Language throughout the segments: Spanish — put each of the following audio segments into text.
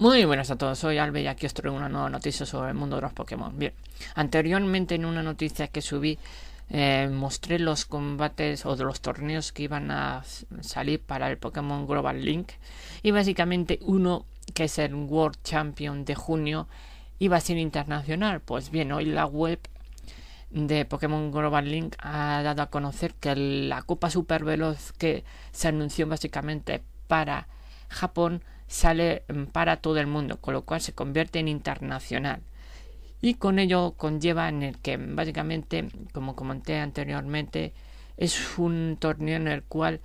Muy buenas a todos, soy Albe y aquí os traigo una nueva noticia sobre el mundo de los Pokémon. Bien, anteriormente en una noticia que subí eh, mostré los combates o los torneos que iban a salir para el Pokémon Global Link y básicamente uno que es el World Champion de junio iba a ser internacional. Pues bien, hoy la web de Pokémon Global Link ha dado a conocer que la Copa Super Veloz que se anunció básicamente para Japón sale mm, para todo el mundo, con lo cual se convierte en internacional. Y con ello conlleva en el que mm, básicamente, como comenté anteriormente, es un torneo en el cual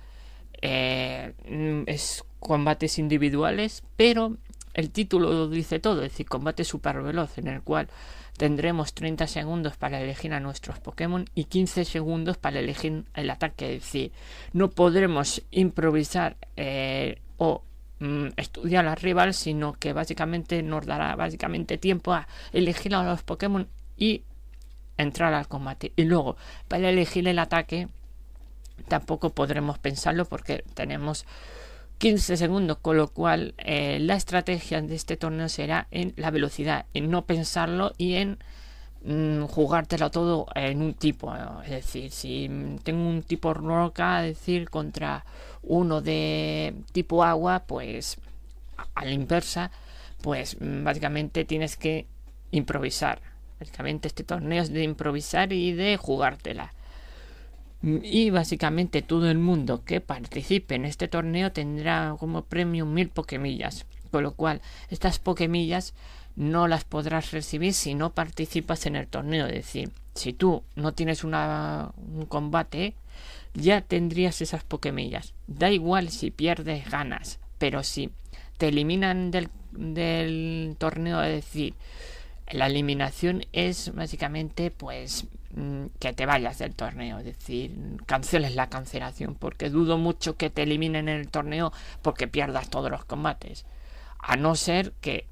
eh, mm, es combates individuales, pero el título lo dice todo, es decir, combate super veloz, en el cual tendremos 30 segundos para elegir a nuestros Pokémon y 15 segundos para elegir el ataque. Es decir, no podremos improvisar eh, o Mm, estudiar las rival, sino que básicamente nos dará básicamente tiempo a elegir a los Pokémon y entrar al combate. Y luego, para elegir el ataque, tampoco podremos pensarlo porque tenemos 15 segundos, con lo cual eh, la estrategia de este torneo será en la velocidad, en no pensarlo y en Mm, jugártelo todo en un tipo. Es decir, si tengo un tipo roca, decir, contra uno de tipo agua, pues a la inversa, pues mm, básicamente tienes que improvisar. Básicamente este torneo es de improvisar y de jugártela. Y básicamente todo el mundo que participe en este torneo tendrá como premio mil pokemillas. Con lo cual, estas pokemillas no las podrás recibir si no participas en el torneo. Es decir, si tú no tienes un combate, ya tendrías esas pokemillas. Da igual si pierdes ganas, pero si te eliminan del, torneo, es decir, la eliminación es básicamente pues mm, que te vayas del torneo, es decir, canceles la cancelación, porque dudo mucho que te eliminen en el torneo porque pierdas todos los combates, a no ser que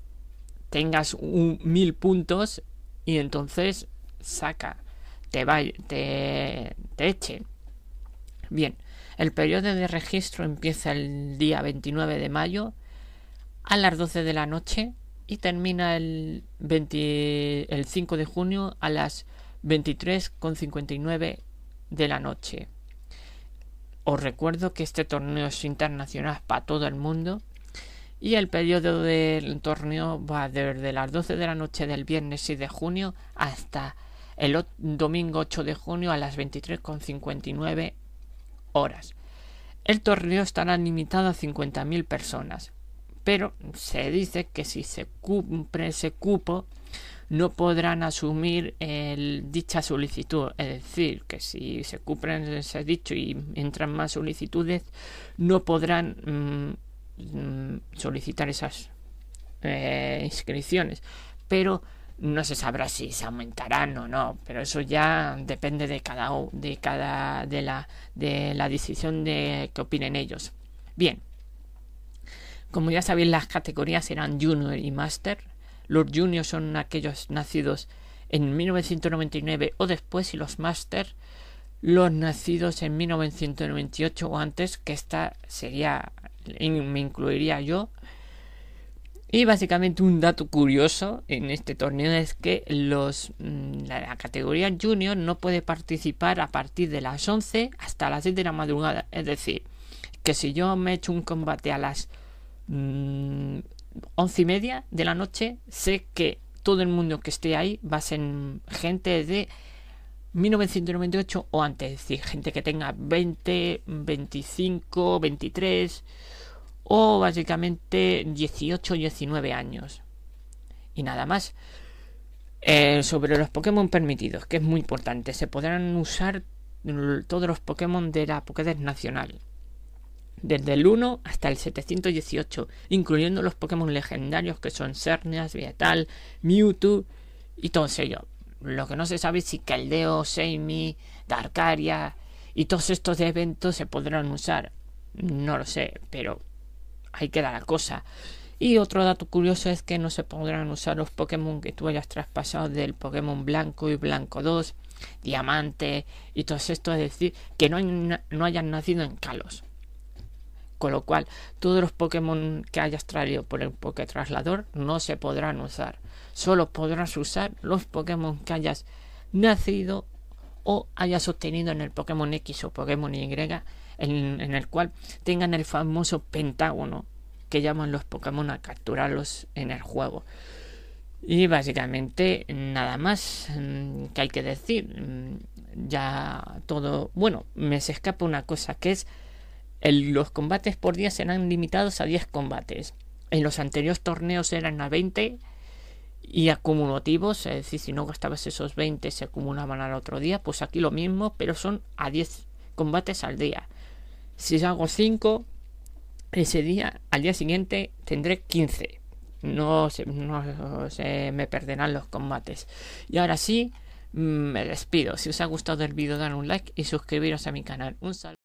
tengas un, mil puntos y entonces saca, te, vaya te, te Bien, el periodo de registro empieza el día 29 de mayo a las 12 de la noche y termina el, el 5 de junio a las 23.59 de la noche. Os recuerdo que este torneo es internacional para todo el mundo y el periodo del torneo va desde las 12 de la noche del viernes 6 de junio hasta el domingo 8 de junio a las 23.59 horas. El torneo estará limitado a 50.000 personas, pero se dice que si se cumple ese cupo no podrán asumir el, dicha solicitud, es decir, que si se cumple ese dicho y entran más solicitudes, no podrán mm, Mm, solicitar esas eh, inscripciones. Pero no se sabrá si se aumentarán o no, pero eso ya depende de cada de cada de la de la decisión de que opinen ellos. Bien. Como ya sabéis, las categorías eran Junior y Master. Los Juniors son aquellos nacidos en 1999 o después y los Master los nacidos en 1998 o antes, que esta sería me incluiría yo. Y básicamente un dato curioso en este torneo es que los, mm, la, categoría junior no puede participar a partir de las 11 hasta las 10 de la madrugada. Es decir, que si yo me echo un combate a las mm, once 11 y media de la noche, sé que todo el mundo que esté ahí va a ser gente de 1998 o antes, es decir, gente que tenga 20, 25, 23 o básicamente 18 19 años. Y nada más. Eh, sobre los Pokémon permitidos, que es muy importante, se podrán usar todos los Pokémon de la Pokédex Nacional. Desde el 1 hasta el 718, incluyendo los Pokémon legendarios que son Cernias, Vietal, Mewtwo y todo yo. Lo que no se sabe es si Caldeo, Seimi, Darkaria y todos estos eventos se podrán usar. No lo sé, pero ahí queda la cosa. Y otro dato curioso es que no se podrán usar los Pokémon que tú hayas traspasado del Pokémon Blanco y Blanco 2, Diamante y todo esto. Es decir, que no, no hayan nacido en Kalos con lo cual todos los Pokémon que hayas traído por el traslador no se podrán usar. Solo podrás usar los Pokémon que hayas nacido o hayas obtenido en el Pokémon X o Pokémon Y, en, en el cual tengan el famoso pentágono que llaman los Pokémon a capturarlos en el juego. Y básicamente nada más mm, que hay que decir. Mm, ya todo. Bueno, me se escapa una cosa que es los combates por día serán limitados a 10 combates. En los anteriores torneos eran a 20 y acumulativos, es decir, si no gastabas esos 20 se acumulaban al otro día, pues aquí lo mismo, pero son a 10 combates al día. Si hago 5, ese día, al día siguiente tendré 15. No se, me perderán los combates. Y ahora sí, mm, me despido. Si os ha gustado el vídeo, dan un like y suscribiros a mi canal. Un saludo.